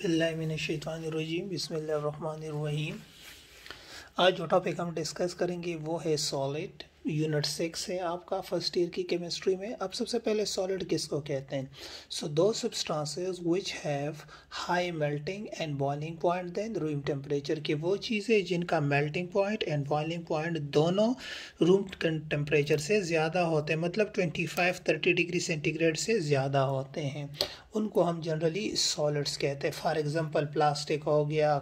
बिल्लाशैतवानरजीम बसमीम आज जो टॉपिक हम डिस्कस करेंगे वो है सॉलिड यूनिट सिक्स है आपका फर्स्ट ईयर की केमिस्ट्री में अब सबसे पहले सॉलिड किसको कहते हैं so those substances which have high melting and boiling point than room temperature की वो चीज़ें जिनका melting point and boiling point दोनों रूम टेम्परेचर से ज़्यादा होते हैं मतलब twenty five thirty degree centigrade से ज़्यादा होते हैं उनको हम जनरली सॉलिड्स कहते हैं फॉर एग्ज़ाम्पल प्लास्टिक हो गया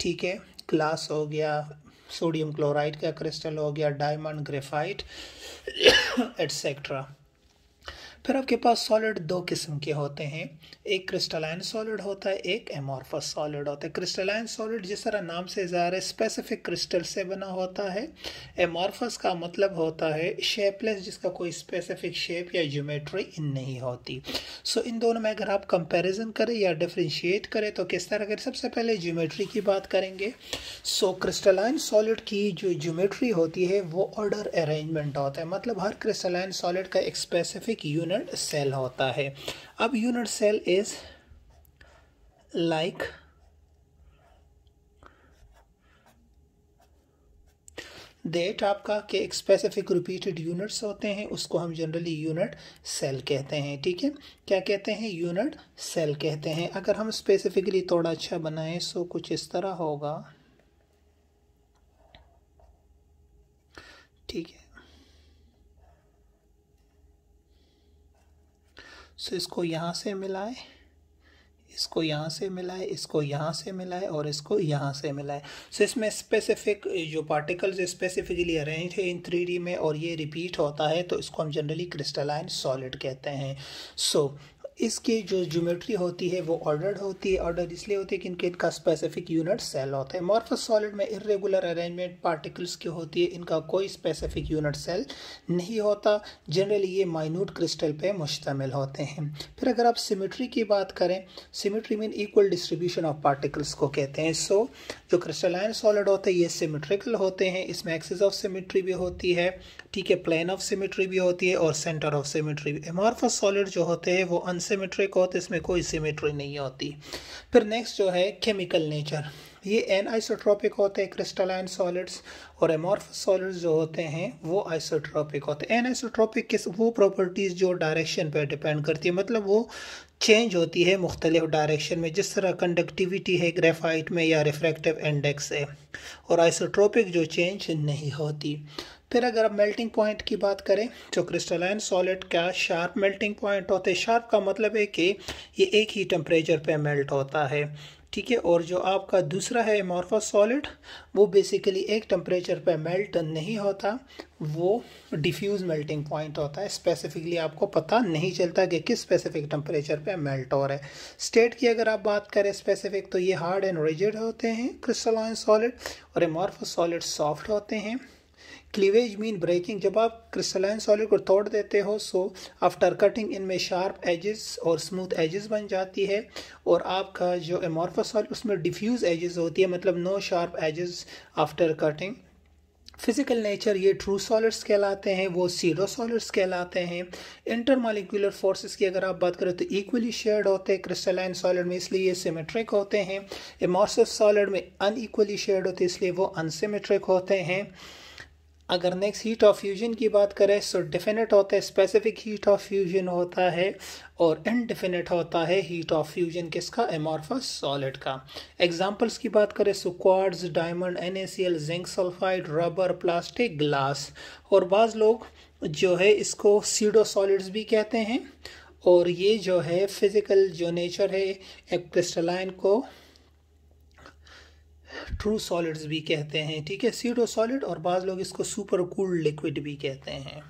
ठीक है ग्लास हो गया सोडियम क्लोराइड का क्रिस्टल हो गया डायमंड ग्रेफाइट एट्सेट्रा फिर आपके पास सॉलिड दो किस्म के होते हैं एक क्रिस्टलाइन सॉलिड होता है एक एमोरफस सॉलिड होता है क्रिस्टलाइन सॉलिड जिस तरह नाम से ज़ाहिर है स्पेसिफिक क्रिस्टल से बना होता है एमोरफस का मतलब होता है शेपलेस जिसका कोई स्पेसिफिक शेप या इन नहीं होती सो so, इन दोनों में अगर आप कंपेरिजन करें या डिफ्रेंशिएट करें तो किस तरह करें सबसे पहले ज्योमेट्री की बात करेंगे सो क्रिस्टलाइन सॉलिड की जो ज्योमेट्री होती है वो ऑर्डर अरेंजमेंट होता है मतलब हर क्रिस्टलाइन सॉलिड का एक स्पेसिफिक यूनिट यूनिट सेल होता है अब unit cell is like that आपका के स्पेसिफिक रिपीटेड यूनिट्स होते हैं उसको हम जनरली यूनिट सेल कहते हैं ठीक है क्या कहते हैं यूनिट सेल कहते हैं अगर हम स्पेसिफिकली थोड़ा अच्छा बनाएं सो कुछ इस तरह होगा ठीक है सो इसको यहाँ से मिलाए इसको यहाँ से मिलाए इसको यहाँ से मिलाए और इसको यहाँ से मिलाए सो इसमें स्पेसिफिक जो पार्टिकल्स स्पेसिफिकली अरेंज है इन थ्री में और ये रिपीट होता है तो इसको हम जनरली क्रिस्टलाइन सॉलिड कहते हैं सो so, इसकी जो ज्योमेट्री होती है वो ऑर्डर्ड होती है ऑर्डर इसलिए होती है क्योंकि इनका स्पेसिफिक यूनिट सेल होता है मॉर्फस सॉलिड में इरेगुलर अरेंजमेंट पार्टिकल्स की होती है इनका कोई स्पेसिफिक यूनिट सेल नहीं होता जनरली ये माइन्यूट क्रिस्टल पे मुश्तमिल होते हैं फिर अगर आप सिमेट्री की बात करें symmetry mean equal distribution of particles को कहते हैं सो so, जो क्रिस्टलाइन सॉलिड होते हैं ये सिमेट्रिकल होते हैं इसमें एक्सिस ऑफ सिमेट्री भी होती है ठीक है प्लान ऑफ सिमेट्री भी होती है और सेंटर ऑफ सिमेट्री भी एमॉर्फस सॉलिड जो होते हैं वो अनस सिमेट्रिक हो तो इसमें कोई सिमेट्री नहीं होती फिर नेक्स्ट जो है केमिकल नेचर ये एन आइसोट्रॉपिक होते हैं क्रिस्टलाइन सॉलिड्स और एमॉर्फ सॉलिड्स जो होते हैं वो आइसोट्रॉपिक होते हैं एन आइसोट्रॉपिक किस वो प्रॉपर्टीज़ जो डायरेक्शन पर डिपेंड करती है मतलब वो चेंज होती है मुख्तलिफ डायरेक्शन में जिस तरह कंडक्टिविटी है ग्रेफाइट में या रिफ्रैक्टिव इंडेक्स है और आइसोट्रॉपिक जो चेंज नहीं होती फिर अगर आप मेल्टिंग पॉइंट की बात करें जो क्रिस्टलाइन सॉलिड का शार्प मेल्टिंग पॉइंट होते हैं शार्प का मतलब है कि ये एक ही टेम्परेचर पे मेल्ट होता है ठीक है और जो आपका दूसरा है मॉर्फस सॉलिड वो बेसिकली एक टेम्परेचर पे मेल्ट नहीं होता वो डिफ्यूज़ मेल्टिंग पॉइंट होता है स्पेसिफिकली आपको पता नहीं चलता कि किस स्पेसिफिक टेम्परेचर पे मेल्ट हो रहा है स्टेट की अगर आप बात करें स्पेसिफिक तो ये हार्ड एंड रिजिड होते हैं क्रिस्टलाइन सॉलिड और एमॉर्फस सॉलिड सॉफ्ट होते हैं क्लीवेज मीन ब्रेकिंग जब आप क्रिस्टलाइन सॉलिड को तोड़ देते हो सो आफ्टर कटिंग इनमें शार्प एजेस और स्मूथ एजेस बन जाती है और आपका जो एमॉर्फस सॉलिड उसमें डिफ्यूज एजेस होती है मतलब no sharp edges after cutting physical nature ये ट्रू सॉलिड्स कहलाते हैं वो सीरो सॉलिड्स कहलाते हैं इंटरमालिकुलर फोर्सेस की अगर आप बात करें तो इक्वली शेयर्ड होते हैं क्रिस्टलाइन सॉलिड में इसलिए ये सिमेट्रिक होते हैं एमोर्सिव सॉलिड में अनइक्वली शेयर्ड होते हैं इसलिए वो अनसीमेट्रिक होते हैं अगर नेक्स्ट हीट ऑफ फ्यूजन की बात करें सो डिफिनेट होता है स्पेसिफिक हीट ऑफ फ्यूजन होता है और इनडिफिनेट होता है हीट ऑफ फ्यूजन किसका एमॉर्फस सॉलिड का एग्जांपल्स की बात करें so quartz diamond and zinc sulphide rubber plastic glass और बाज़ लोग जो है इसको सीडो सॉलिड्स भी कहते हैं और ये जो है फिज़िकल जो नेचर है एक क्रिस्टलाइन को ट्रू सॉलिड्स भी कहते हैं ठीक है सीडो सॉलिड और बाज़ लोग इसको सुपर कूल्ड लिक्विड भी कहते हैं